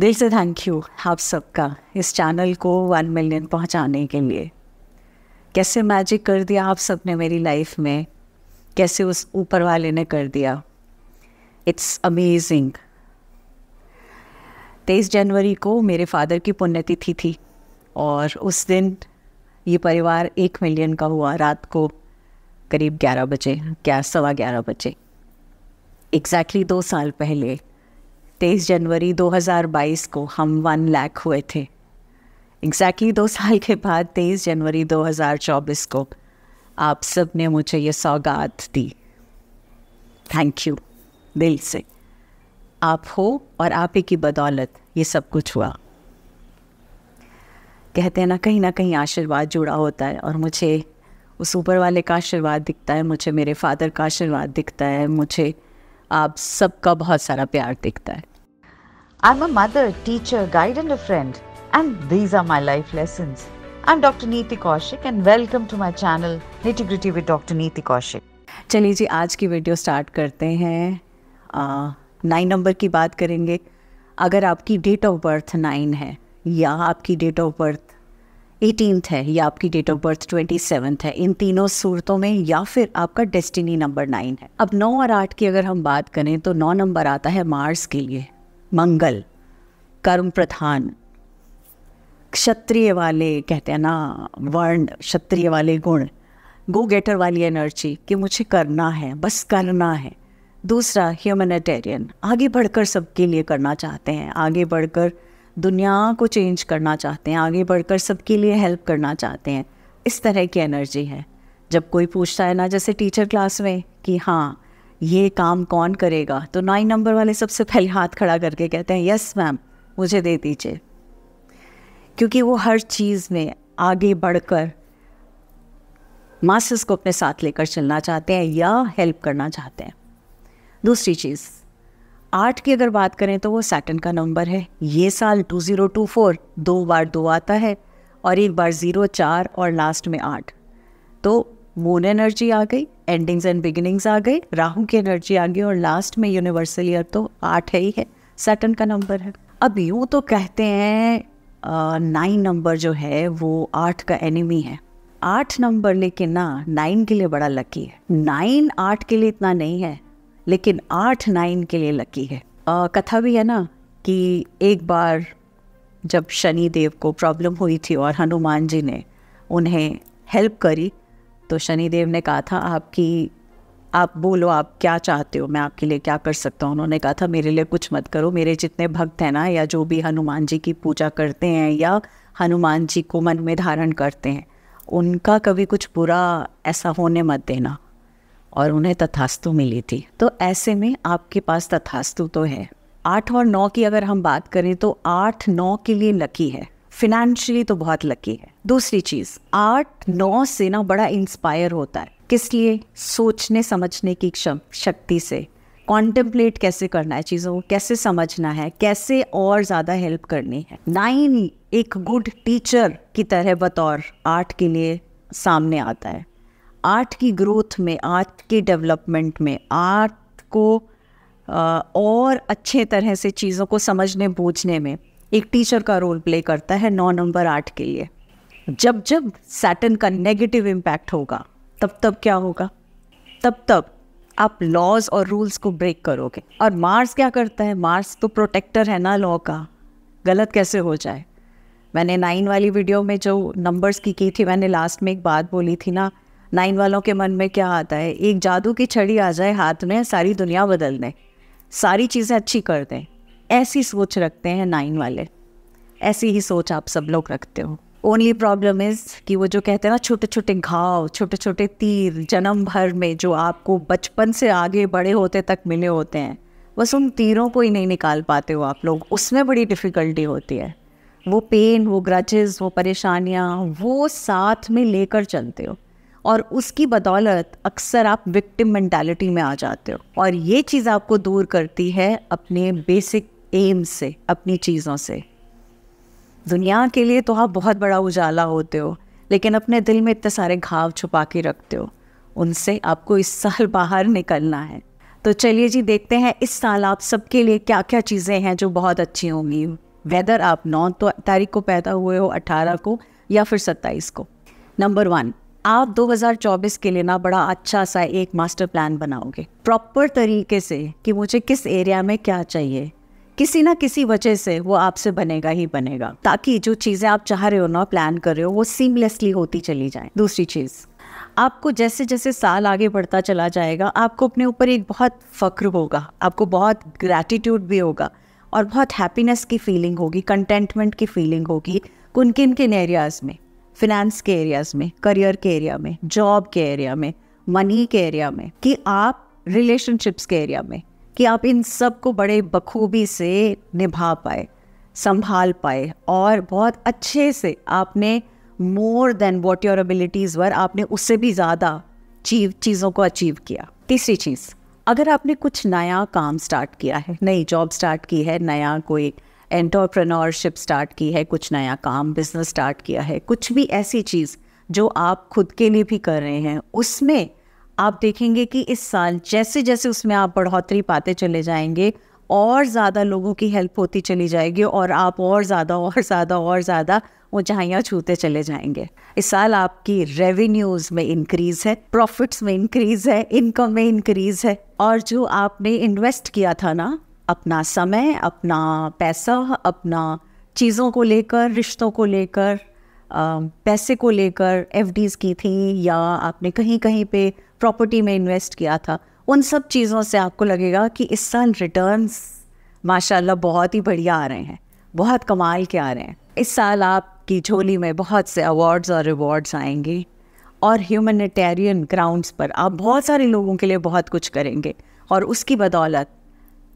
दिल से thank you आप सबका इस चैनल को वन मिलियन पहुंचाने के लिए कैसे मैजिक कर दिया आप सब ने मेरी लाइफ में कैसे उस ऊपर वाले ने कर दिया इट्स अमेजिंग तेईस जनवरी को मेरे फादर की पुण्यतिथि थी और उस दिन ये परिवार एक मिलियन का हुआ रात को करीब ग्यारह बजे क्या सवा ग्यारह बजे एग्जैक्टली exactly दो साल पहले तेईस जनवरी 2022 को हम वन लाख हुए थे एग्जैक्टली exactly दो साल के बाद तेईस जनवरी 2024 को आप सब ने मुझे ये सौगात दी थैंक यू दिल से आप हो और आप ही की बदौलत ये सब कुछ हुआ कहते हैं ना कहीं ना कहीं आशीर्वाद जुड़ा होता है और मुझे उस ऊपर वाले का आशीर्वाद दिखता है मुझे मेरे फादर का आशीर्वाद दिखता है मुझे आप सबका बहुत सारा प्यार दिखता है I'm a mother, teacher, guide, and a friend, and these are my life lessons. I'm Dr. Neeti Kaushik, and welcome to my channel Nitty Gritty with Dr. Neeti Kaushik. चलिए जी आज की वीडियो स्टार्ट करते हैं nine number की बात करेंगे अगर आपकी डेट ऑफ बर्थ नाइन है या आपकी डेट ऑफ बर्थ एटीनथ है या आपकी date of birth twenty seventh है इन तीनों सूरतों में या फिर आपका डेस्टिनी नंबर नाइन है अब नौ और आठ की अगर हम बात करें तो नौ नंबर आता है मार्स के लिए मंगल कर्म प्रधान क्षत्रिय वाले कहते हैं ना वर्ण क्षत्रिय वाले गुण गो गेटर वाली एनर्जी कि मुझे करना है बस करना है दूसरा ह्यूमनिटेरियन आगे बढ़कर सबके लिए करना चाहते हैं आगे बढ़कर दुनिया को चेंज करना चाहते हैं आगे बढ़कर सबके लिए हेल्प करना चाहते हैं इस तरह की एनर्जी है जब कोई पूछता है ना जैसे टीचर क्लास में कि हाँ ये काम कौन करेगा तो नाइन नंबर वाले सबसे पहले हाथ खड़ा करके कहते हैं यस मैम मुझे दे दीजिए क्योंकि वो हर चीज़ में आगे बढ़कर मास्टर्स को अपने साथ लेकर चलना चाहते हैं या हेल्प करना चाहते हैं दूसरी चीज़ आठ की अगर बात करें तो वो सैटन का नंबर है ये साल टू ज़ीरो टू फोर दो बार दो आता है और एक बार ज़ीरो चार और लास्ट में आठ तो मून एनर्जी आ गई एंडिंग्स एंड बिगिनिंग्स आ गई राहु की एनर्जी आ गई और लास्ट में यूनिवर्सल ईयर तो आठ है ही है सैटन का नंबर है अब यूँ तो कहते हैं नाइन नंबर जो है वो आठ का एनिमी है आठ नंबर लेकिन ना नाइन के लिए बड़ा लकी है नाइन आठ के लिए इतना नहीं है लेकिन आठ नाइन के लिए लकी है आ, कथा भी है ना कि एक बार जब शनि देव को प्रॉब्लम हुई थी और हनुमान जी ने उन्हें हेल्प करी तो शनिदेव ने कहा था आपकी आप बोलो आप क्या चाहते हो मैं आपके लिए क्या कर सकता हूँ उन्होंने कहा था मेरे लिए कुछ मत करो मेरे जितने भक्त हैं ना या जो भी हनुमान जी की पूजा करते हैं या हनुमान जी को मन में धारण करते हैं उनका कभी कुछ बुरा ऐसा होने मत देना और उन्हें तथास्तु मिली थी तो ऐसे में आपके पास तथास्तु तो है आठ और नौ की अगर हम बात करें तो आठ नौ के लिए लकी है फिनेंशियली तो बहुत लकी है दूसरी चीज आठ नौ से ना बड़ा इंस्पायर होता है किस लिए सोचने समझने की शक्ति से कॉन्टेम्पलेट कैसे करना है चीज़ों को कैसे समझना है कैसे और ज़्यादा हेल्प करनी है नाइन एक गुड टीचर की तरह बतौर आर्ट के लिए सामने आता है आर्ट की ग्रोथ में आर्ट के डेवलपमेंट में आर्ट को और अच्छे तरह से चीज़ों को समझने बूझने में एक टीचर का रोल प्ले करता है नौ नंबर आठ के लिए जब जब सैटन का नेगेटिव इम्पैक्ट होगा तब तब क्या होगा तब तब आप लॉज और रूल्स को ब्रेक करोगे और मार्स क्या करता है मार्स तो प्रोटेक्टर है ना लॉ का गलत कैसे हो जाए मैंने नाइन वाली वीडियो में जो नंबर्स की की थी मैंने लास्ट में एक बात बोली थी ना नाइन वालों के मन में क्या आता है एक जादू की छड़ी आ जाए हाथ में सारी दुनिया बदल दें सारी चीज़ें अच्छी कर दें ऐसी सोच रखते हैं नाइन वाले ऐसी ही सोच आप सब लोग रखते हो ओनली प्रॉब्लम इज़ कि वो जो कहते हैं ना छोटे छोटे घाव छोटे छोटे तीर जन्म भर में जो आपको बचपन से आगे बड़े होते तक मिले होते हैं बस उन तीरों को ही नहीं निकाल पाते हो आप लोग उसमें बड़ी डिफ़िकल्टी होती है वो पेन वो ग्रजेस वो परेशानियाँ वो साथ में लेकर चलते हो और उसकी बदौलत अक्सर आप विक्टिम मेंटालिटी में आ जाते हो और ये चीज़ आपको दूर करती है अपने बेसिक एम से अपनी चीज़ों से दुनिया के लिए तो आप बहुत बड़ा उजाला होते हो लेकिन अपने दिल में इतने सारे घाव छुपा के रखते हो उनसे आपको इस साल बाहर निकलना है तो चलिए जी देखते हैं इस साल आप सबके लिए क्या क्या चीज़ें हैं जो बहुत अच्छी होंगी वेदर आप नौ तो तारीख को पैदा हुए हो अठारह को या फिर सत्ताईस को नंबर वन आप 2024 के लिए ना बड़ा अच्छा सा एक मास्टर प्लान बनाओगे प्रॉपर तरीके से कि मुझे किस एरिया में क्या चाहिए किसी ना किसी वजह से वो आपसे बनेगा ही बनेगा ताकि जो चीज़ें आप चाह रहे हो ना प्लान कर रहे हो वो सीमलेसली होती चली जाए दूसरी चीज़ आपको जैसे जैसे साल आगे बढ़ता चला जाएगा आपको अपने ऊपर एक बहुत फ़क्र होगा आपको बहुत ग्रैटिट्यूड भी होगा और बहुत हैप्पीनेस की फीलिंग होगी कंटेंटमेंट की फीलिंग होगी कुन किन किन एरियाज़ में फिनेंस के एरियाज़ में करियर के एरिया में जॉब के एरिया में मनी के एरिया में कि आप रिलेशनशिप्स के एरिया में कि आप इन सब को बड़े बखूबी से निभा पाए संभाल पाए और बहुत अच्छे से आपने more than what your abilities were आपने उससे भी ज़्यादा चीव चीज़ों को अचीव किया तीसरी चीज़ अगर आपने कुछ नया काम स्टार्ट किया है नई जॉब स्टार्ट की है नया कोई एंटरप्रेन्योरशिप स्टार्ट की है कुछ नया काम बिजनेस स्टार्ट किया है कुछ भी ऐसी चीज़ जो आप खुद के लिए भी कर रहे हैं उसमें आप देखेंगे कि इस साल जैसे जैसे उसमें आप बढ़ोतरी पाते चले जाएंगे और ज़्यादा लोगों की हेल्प होती चली जाएगी और आप और ज़्यादा और ज़्यादा और ज़्यादा ऊँचाइयाँ छूते चले जाएंगे इस साल आपकी रेवेन्यूज़ में इंक्रीज़ है प्रॉफिट्स में इंक्रीज़ है इनकम में इंक्रीज़ है और जो आपने इन्वेस्ट किया था ना अपना समय अपना पैसा अपना चीज़ों को लेकर रिश्तों को लेकर पैसे को लेकर एफ की थी या आपने कहीं कहीं पे प्रॉपर्टी में इन्वेस्ट किया था उन सब चीज़ों से आपको लगेगा कि इस साल रिटर्न माशा बहुत ही बढ़िया आ रहे हैं बहुत कमाल के आ रहे हैं इस साल आपकी झोली में बहुत से अवार्ड्स और रिवॉर्ड्स आएंगे और ह्यूमनिटेरियन ग्राउंड्स पर आप बहुत सारे लोगों के लिए बहुत कुछ करेंगे और उसकी बदौलत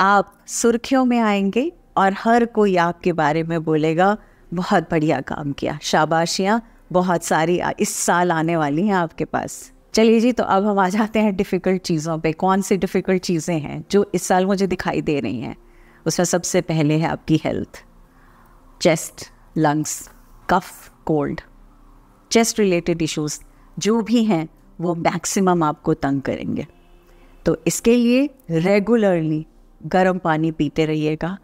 आप सुर्खियों में आएंगे और हर कोई आपके बारे में बोलेगा बहुत बढ़िया काम किया शाबाशियाँ बहुत सारी इस साल आने वाली हैं आपके पास चलिए जी तो अब हम आ जाते हैं डिफ़िकल्ट चीज़ों पे कौन सी डिफ़िकल्ट चीज़ें हैं जो इस साल मुझे दिखाई दे रही हैं उसमें सबसे पहले है आपकी health chest lungs cough cold chest related issues जो भी हैं वो मैक्सिमम आपको तंग करेंगे तो इसके लिए रेगुलरली गर्म पानी पीते रहिएगा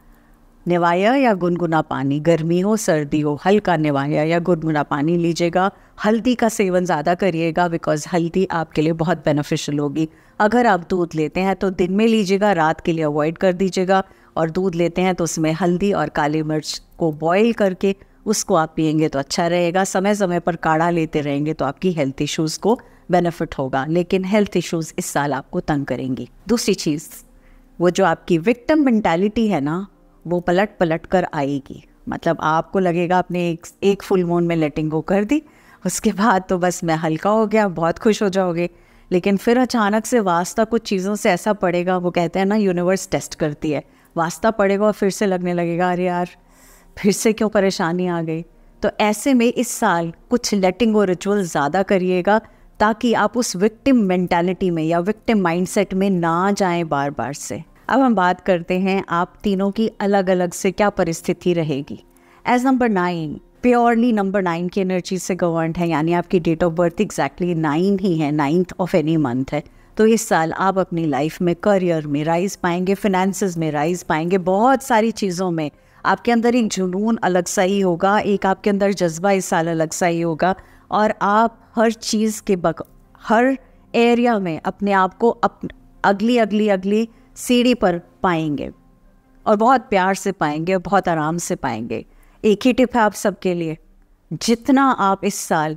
निवाया या गुनगुना पानी गर्मी हो सर्दी हो हल्का निवाया या गुनगुना पानी लीजिएगा हल्दी का सेवन ज़्यादा करिएगा बिकॉज हल्दी आपके लिए बहुत बेनिफिशियल होगी अगर आप दूध लेते हैं तो दिन में लीजिएगा रात के लिए अवॉइड कर दीजिएगा और दूध लेते हैं तो उसमें हल्दी और काली मिर्च को बॉईल करके उसको आप पियेंगे तो अच्छा रहेगा समय समय पर काढ़ा लेते रहेंगे तो आपकी हेल्थ इश्यूज़ को बेनिफिट होगा लेकिन हेल्थ इश्यूज़ इस साल आपको तंग करेंगी दूसरी चीज़ वो जो आपकी विक्टम मेंटालिटी है ना वो पलट पलट कर आएगी मतलब आपको लगेगा आपने एक एक फुल मून में लेटिंग गो कर दी उसके बाद तो बस मैं हल्का हो गया बहुत खुश हो जाओगे लेकिन फिर अचानक से वास्ता कुछ चीज़ों से ऐसा पड़ेगा वो कहते हैं ना यूनिवर्स टेस्ट करती है वास्ता पड़ेगा और फिर से लगने लगेगा अरे यार फिर से क्यों परेशानी आ गई तो ऐसे में इस साल कुछ लेटिंग और रिचुअल ज़्यादा करिएगा ताकि आप उस विक्टिम मेंटालिटी में या विक्टिम माइंडसेट में ना जाएं बार बार से अब हम बात करते हैं आप तीनों की अलग अलग से क्या परिस्थिति रहेगी as number nine purely number nine की एनर्जी से गवर्नड है यानी आपकी date of birth exactly nine ही है नाइन्थ ऑफ एनी मंथ है तो इस साल आप अपनी लाइफ में करियर में राइज पाएंगे फिनेंस में राइज पाएंगे बहुत सारी चीज़ों में आपके अंदर एक जुनून अलग सा ही होगा एक आपके अंदर जज्बा इस साल अलग सा ही होगा और आप हर चीज़ के बक हर एरिया में अपने आप को अप अगली अगली अगली सीढ़ी पर पाएंगे और बहुत प्यार से पाएंगे और बहुत आराम से पाएंगे एक ही टिप है आप सबके लिए जितना आप इस साल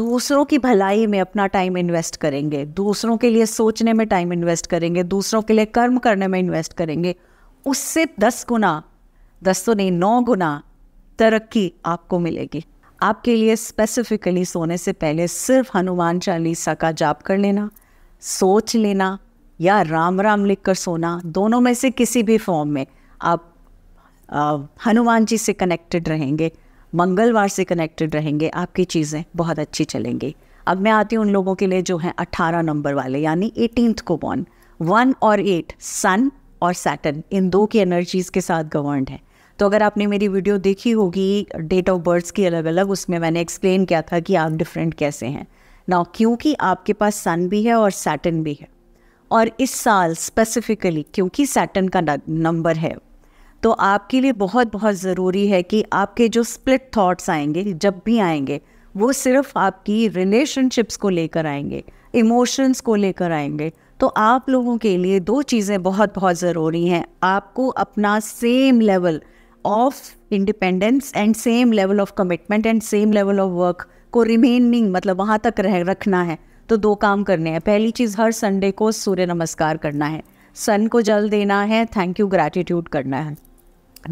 दूसरों की भलाई में अपना टाइम इन्वेस्ट करेंगे दूसरों के लिए सोचने में टाइम इन्वेस्ट करेंगे दूसरों के लिए कर्म करने में इन्वेस्ट करेंगे उससे दस गुना दस तो नहीं नौ गुना तरक्की आपको मिलेगी आपके लिए स्पेसिफिकली सोने से पहले सिर्फ हनुमान चालीसा का जाप कर लेना सोच लेना या राम राम लिखकर सोना दोनों में से किसी भी फॉर्म में आप हनुमान जी से कनेक्टेड रहेंगे मंगलवार से कनेक्टेड रहेंगे आपकी चीज़ें बहुत अच्छी चलेंगी अब मैं आती हूँ उन लोगों के लिए जो हैं अट्ठारह नंबर वाले यानी एटीन को बॉर्न वन और एट सन और सैटन इन दो की एनर्जीज़ के साथ गवर्न है तो अगर आपने मेरी वीडियो देखी होगी डेट ऑफ बर्थ्स की अलग अलग उसमें मैंने एक्सप्लेन किया था कि आप डिफरेंट कैसे हैं ना क्योंकि आपके पास सन भी है और सैटन भी है और इस साल स्पेसिफिकली क्योंकि सैटन का नंबर है तो आपके लिए बहुत बहुत ज़रूरी है कि आपके जो स्प्लिट थॉट्स आएंगे जब भी आएंगे वो सिर्फ आपकी रिलेशनशिप्स को लेकर आएंगे इमोशंस को लेकर आएंगे तो आप लोगों के लिए दो चीज़ें बहुत बहुत ज़रूरी हैं आपको अपना same level of independence and same level of commitment and same level of work को रिमेनिंग मतलब वहाँ तक रह रखना है तो दो काम करने हैं पहली चीज़ हर संडे को सूर्य नमस्कार करना है सन को जल देना है थैंक यू ग्रैटिट्यूड करना है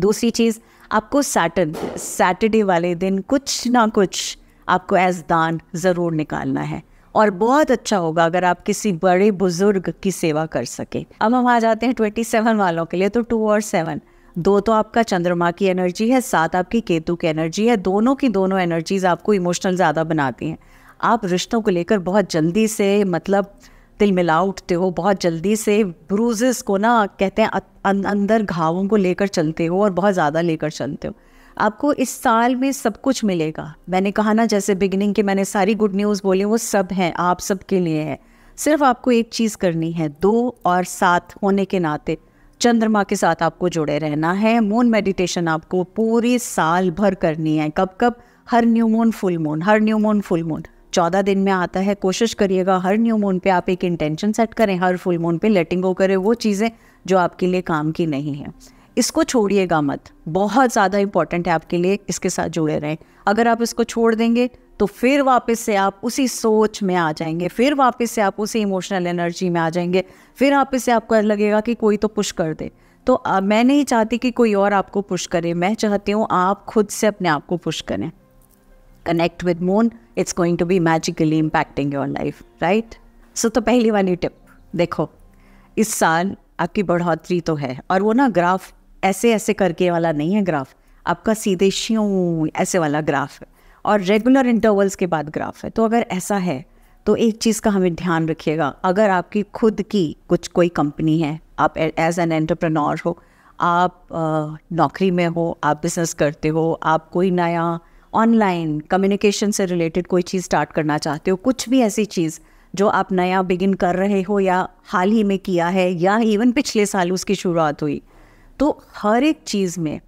दूसरी चीज़ आपको सैटर्न सैटरडे वाले दिन कुछ ना कुछ आपको एज दान ज़रूर निकालना है और बहुत अच्छा होगा अगर आप किसी बड़े बुजुर्ग की सेवा कर सके अब हम आ जाते हैं ट्वेंटी सेवन वालों के लिए तो टू और सेवन दो तो आपका चंद्रमा की एनर्जी है सात आपकी केतु की एनर्जी है दोनों की दोनों एनर्जीज आपको इमोशनल ज़्यादा बनाती हैं आप रिश्तों को लेकर बहुत जल्दी से मतलब तिल मिला उठते हो बहुत जल्दी से ब्रूजेस को ना कहते हैं अं, अंदर घावों को लेकर चलते हो और बहुत ज़्यादा लेकर चलते हो आपको इस साल में सब कुछ मिलेगा मैंने कहा ना जैसे बिगिनिंग के मैंने सारी गुड न्यूज़ बोली वो सब हैं आप सब के लिए है सिर्फ आपको एक चीज़ करनी है दो और सात होने के नाते चंद्रमा के साथ आपको जुड़े रहना है मून मेडिटेशन आपको पूरे साल भर करनी है कब कब हर न्यू मून फुल मून हर न्यू मून फुल मून चौदह दिन में आता है कोशिश करिएगा हर न्यू मून पे आप एक इंटेंशन सेट करें हर फुल मून पे लेटिंग गो करें वो चीज़ें जो आपके लिए काम की नहीं है इसको छोड़िएगा मत बहुत ज़्यादा इंपॉर्टेंट है आपके लिए इसके साथ जुड़े रहें अगर आप इसको छोड़ देंगे तो फिर वापस से आप उसी सोच में आ जाएंगे फिर वापस से आप उसी इमोशनल एनर्जी में आ जाएंगे फिर वापस से आपको लगेगा कि कोई तो पुश कर दे तो आ, मैं नहीं चाहती कि कोई और आपको पुश करे मैं चाहती हूँ आप खुद से अपने आप को पुश करें connect with moon it's going to be magically impacting your life right so तो पहली वाली टिप देखो इस साल आपकी बढ़ोतरी तो है और वो ना ग्राफ ऐसे ऐसे करके वाला नहीं है ग्राफ आपका सीधे श्यों ऐसे वाला ग्राफ है और रेगुलर इंटरवल्स के बाद ग्राफ है तो अगर ऐसा है तो एक चीज़ का हमें ध्यान रखिएगा अगर आपकी खुद की कुछ कोई कंपनी है आप एज एन एंटरप्रनोर हो आप नौकरी में हो आप बिजनेस करते हो आप कोई नया ऑनलाइन कम्युनिकेशन से रिलेटेड कोई चीज़ स्टार्ट करना चाहते हो कुछ भी ऐसी चीज़ जो आप नया बिगिन कर रहे हो या हाल ही में किया है या इवन पिछले साल उसकी शुरुआत हुई तो हर एक चीज़ में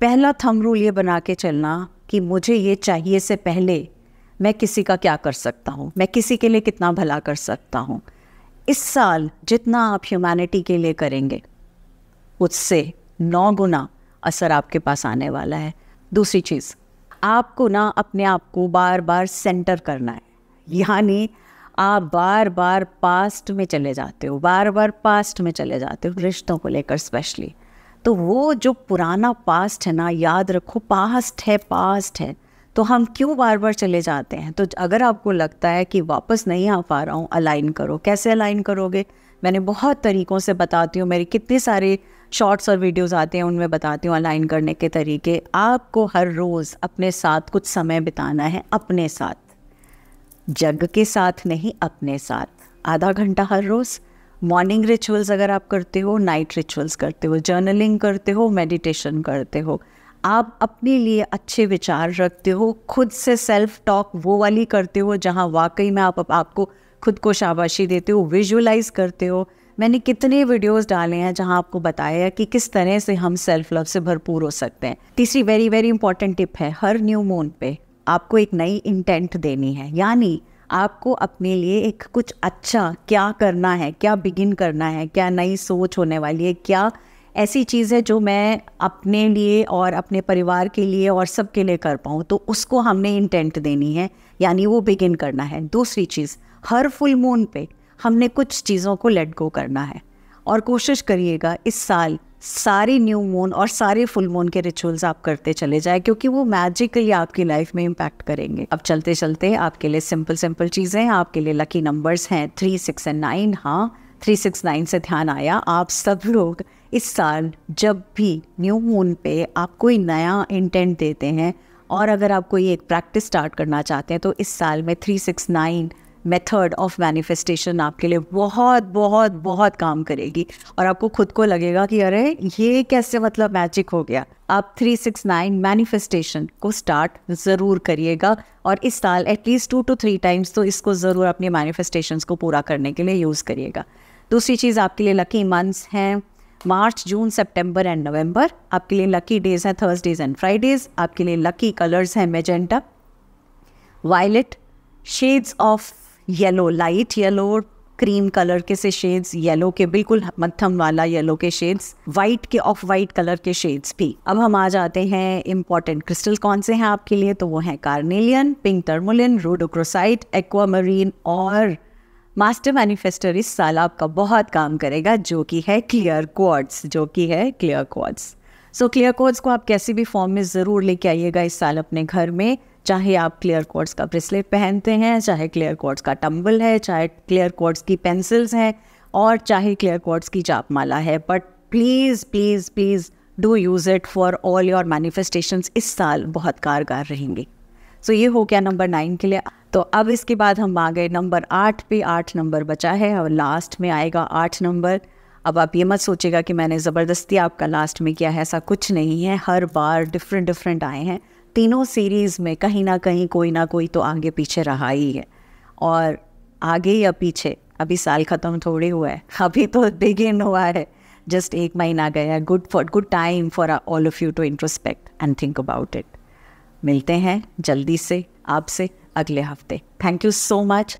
पहला थम रूल ये बना के चलना कि मुझे ये चाहिए से पहले मैं किसी का क्या कर सकता हूँ मैं किसी के लिए कितना भला कर सकता हूँ इस साल जितना आप ह्यूमैनिटी के लिए करेंगे उससे नौ गुना असर आपके पास आने वाला है दूसरी चीज़ आपको ना अपने आप को बार बार सेंटर करना है यानी आप बार बार पास्ट में चले जाते हो बार बार पास्ट में चले जाते हो रिश्तों को लेकर स्पेशली तो वो जो पुराना पास्ट है ना याद रखो पास्ट है पास्ट है तो हम क्यों बार बार चले जाते हैं तो अगर आपको लगता है कि वापस नहीं आ पा रहा हूँ अलाइन करो कैसे अलाइन करोगे मैंने बहुत तरीक़ों से बताती हूँ मेरे कितने सारे शॉर्ट्स और वीडियोस आते हैं उनमें बताती हूँ अलाइन करने के तरीके आपको हर रोज़ अपने साथ कुछ समय बिताना है अपने साथ जग के साथ नहीं अपने साथ आधा घंटा हर रोज़ मॉर्निंग रिचुअल्स अगर आप करते हो नाइट रिचुअल्स करते हो जर्नलिंग करते हो मेडिटेशन करते हो आप अपने लिए अच्छे विचार रखते हो खुद से सेल्फ टॉक वो वाली करते हो जहाँ वाकई में आप, आप आपको खुद को शाबाशी देते हो विजुअलाइज करते हो मैंने कितने वीडियोस डाले हैं जहां आपको बताया है कि किस तरह से हम सेल्फ लव से भरपूर हो सकते हैं तीसरी वेरी वेरी इंपॉर्टेंट टिप है हर न्यू मून पे आपको एक नई इंटेंट देनी है यानी आपको अपने लिए एक कुछ अच्छा क्या करना है क्या बिगिन करना है क्या नई सोच होने वाली है क्या ऐसी चीज़ है जो मैं अपने लिए और अपने परिवार के लिए और सबके लिए कर पाऊँ तो उसको हमने इंटेंट देनी है यानी वो बिगिन करना है दूसरी चीज़ हर फुल मून पे हमने कुछ चीज़ों को लेट गो करना है और कोशिश करिएगा इस साल सारे न्यू मून और सारे फुल मून के रिचुअल्स आप करते चले जाए क्योंकि वो मैजिकली आपकी लाइफ में इम्पैक्ट करेंगे अब चलते चलते आपके लिए सिंपल सिंपल चीज़ें आपके लिए लकी नंबर्स हैं थ्री सिक्स एंड नाइन हाँ थ्री सिक्स नाइन से ध्यान आया आप सब लोग इस साल जब भी न्यू मून पे आप कोई नया इंटेंट देते हैं और अगर आप कोई एक प्रैक्टिस स्टार्ट करना चाहते हैं तो इस साल में three six nine method of manifestation आपके लिए बहुत बहुत बहुत काम करेगी और आपको खुद को लगेगा कि अरे ये कैसे मतलब मैजिक हो गया आप 369 मैनिफेस्टेशन को स्टार्ट ज़रूर करिएगा और इस साल at least two two three times तो इसको ज़रूर अपने मैनिफेस्टेशन को पूरा करने के लिए यूज़ करिएगा दूसरी चीज़ आपके लिए लकी मंथ्स हैं मार्च जून सेप्टेम्बर एंड नवम्बर आपके लिए लकी डेज हैं थर्सडेज एंड फ्राइडेज आपके लिए लकी कलर्स हैं magenta violet shades of yellow light yellow cream colour के से शेड्स येलो के बिल्कुल मध्यम वाला येलो के शेड्स वाइट के ऑफ वाइट कलर के शेड्स भी अब हम आ जाते हैं इंपॉर्टेंट क्रिस्टल कौन से हैं आपके लिए तो वो है carnelian pink tourmaline rhodochrosite aquamarine और मास्टर मैनिफेस्टर इस साल आपका बहुत काम करेगा जो कि है क्लियर क्वार्ड्स जो कि है clear quartz so clear quartz को आप कैसे भी फॉर्म में ज़रूर लेके आइएगा इस साल अपने घर में चाहे आप क्लियर कोड्स का ब्रेसलेट पहनते हैं चाहे क्लियर कोड्स का टम्बल है चाहे क्लियर कोड्स की पेंसिल्स हैं और चाहे क्लियर कोड्स की चाप माला है but please please please do use it for all your manifestation इस साल बहुत कारगर रहेंगे सो so, ये हो गया नंबर नाइन के लिए तो अब इसके बाद हम आ गए नंबर आठ पे आठ नंबर बचा है और लास्ट में आएगा आठ नंबर अब आप ये मत सोचेगा कि मैंने ज़बरदस्ती आपका लास्ट में किया है ऐसा कुछ नहीं है हर बार डिफरेंट डिफरेंट आए हैं तीनों सीरीज़ में कहीं ना कहीं कोई ना कोई तो आगे पीछे रहा ही है और आगे या पीछे अभी साल ख़त्म थोड़े तो हुआ है अभी तो बिगिन हुआ है जस्ट एक महीना गया good for good time for all of you to introspect and think about it मिलते हैं जल्दी से आपसे अगले हफ्ते थैंक यू सो मच